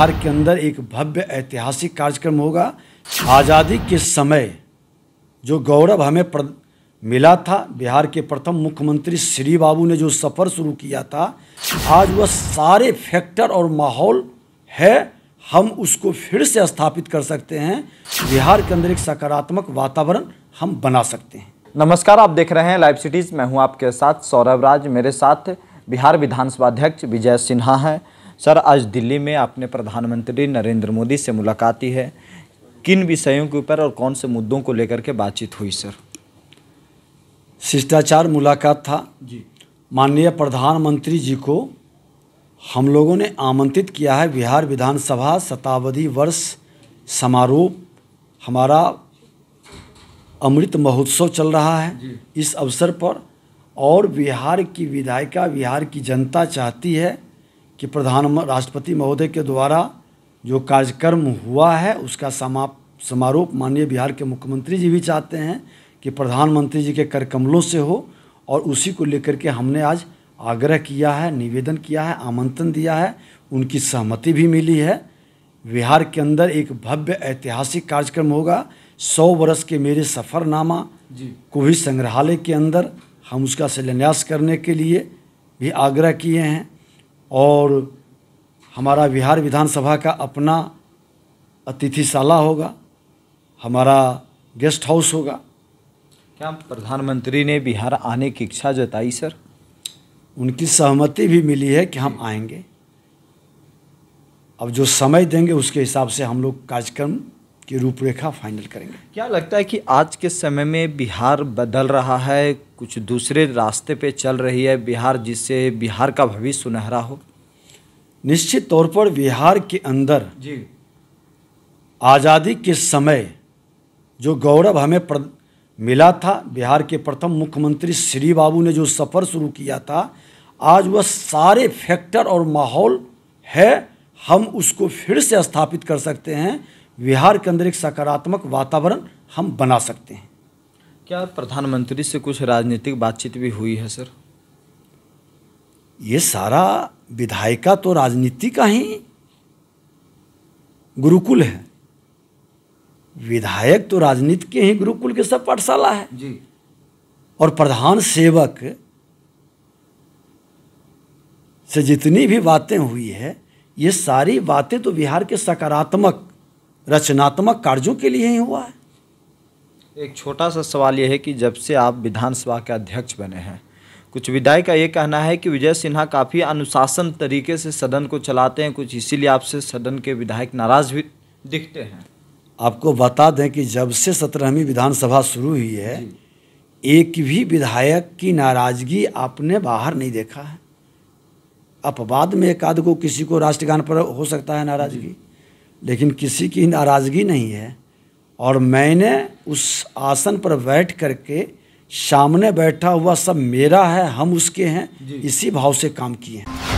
बिहार के अंदर एक भव्य ऐतिहासिक कार्यक्रम होगा आज़ादी के समय जो गौरव हमें प्र... मिला था बिहार के प्रथम मुख्यमंत्री श्री बाबू ने जो सफ़र शुरू किया था आज वह सारे फैक्टर और माहौल है हम उसको फिर से स्थापित कर सकते हैं बिहार के अंदर एक सकारात्मक वातावरण हम बना सकते हैं नमस्कार आप देख रहे हैं लाइव सिटीज़ मैं हूं आपके साथ सौरभ राज मेरे साथ बिहार विधानसभा अध्यक्ष विजय सिन्हा हैं सर आज दिल्ली में आपने प्रधानमंत्री नरेंद्र मोदी से मुलाकात की है किन विषयों के ऊपर और कौन से मुद्दों को लेकर के बातचीत हुई सर शिष्टाचार मुलाकात था जी माननीय प्रधानमंत्री जी को हम लोगों ने आमंत्रित किया है बिहार विधानसभा शताब्दी वर्ष समारोह हमारा अमृत महोत्सव चल रहा है इस अवसर पर और बिहार की विधायिका बिहार की जनता चाहती है कि प्रधान राष्ट्रपति महोदय के द्वारा जो कार्यक्रम हुआ है उसका समाप समारोप माननीय बिहार के मुख्यमंत्री जी भी चाहते हैं कि प्रधानमंत्री जी के कर कमलों से हो और उसी को लेकर के हमने आज आग्रह किया है निवेदन किया है आमंत्रण दिया है उनकी सहमति भी मिली है बिहार के अंदर एक भव्य ऐतिहासिक कार्यक्रम होगा सौ वर्ष के मेरे सफ़रनामा को भी संग्रहालय के अंदर हम उसका शिलान्यास करने के लिए भी आग्रह किए हैं और हमारा बिहार विधानसभा का अपना अतिथिशाला होगा हमारा गेस्ट हाउस होगा क्या प्रधानमंत्री ने बिहार आने की इच्छा जताई सर उनकी सहमति भी मिली है कि हम आएंगे अब जो समय देंगे उसके हिसाब से हम लोग कार्यक्रम की रूपरेखा फाइनल करेंगे क्या लगता है कि आज के समय में बिहार बदल रहा है कुछ दूसरे रास्ते पे चल रही है बिहार जिससे बिहार का भविष्य सुनहरा हो निश्चित तौर पर बिहार के अंदर जी आज़ादी के समय जो गौरव हमें प्र... मिला था बिहार के प्रथम मुख्यमंत्री श्री बाबू ने जो सफ़र शुरू किया था आज वह सारे फैक्टर और माहौल है हम उसको फिर से स्थापित कर सकते हैं बिहार के अंदर एक सकारात्मक वातावरण हम बना सकते हैं क्या प्रधानमंत्री से कुछ राजनीतिक बातचीत भी हुई है सर ये सारा विधायिका तो राजनीति का ही गुरुकुल है विधायक तो राजनीति के ही गुरुकुल के सब पाठशाला है जी और प्रधान सेवक से जितनी भी बातें हुई है ये सारी बातें तो बिहार के सकारात्मक रचनात्मक कार्यों के लिए ही हुआ है एक छोटा सा सवाल यह है कि जब से आप विधानसभा के अध्यक्ष बने हैं कुछ विधायक का ये कहना है कि विजय सिन्हा काफ़ी अनुशासन तरीके से सदन को चलाते हैं कुछ इसीलिए आपसे सदन के विधायक नाराज़ भी दिखते हैं आपको बता दें कि जब से सत्रहवीं विधानसभा शुरू हुई है एक भी विधायक की नाराज़गी आपने बाहर नहीं देखा है अपवाद में एक आध को किसी को राष्ट्रगान पर हो सकता है नाराज़गी लेकिन किसी की नाराज़गी नहीं है और मैंने उस आसन पर बैठ करके सामने बैठा हुआ सब मेरा है हम उसके हैं इसी भाव से काम किए हैं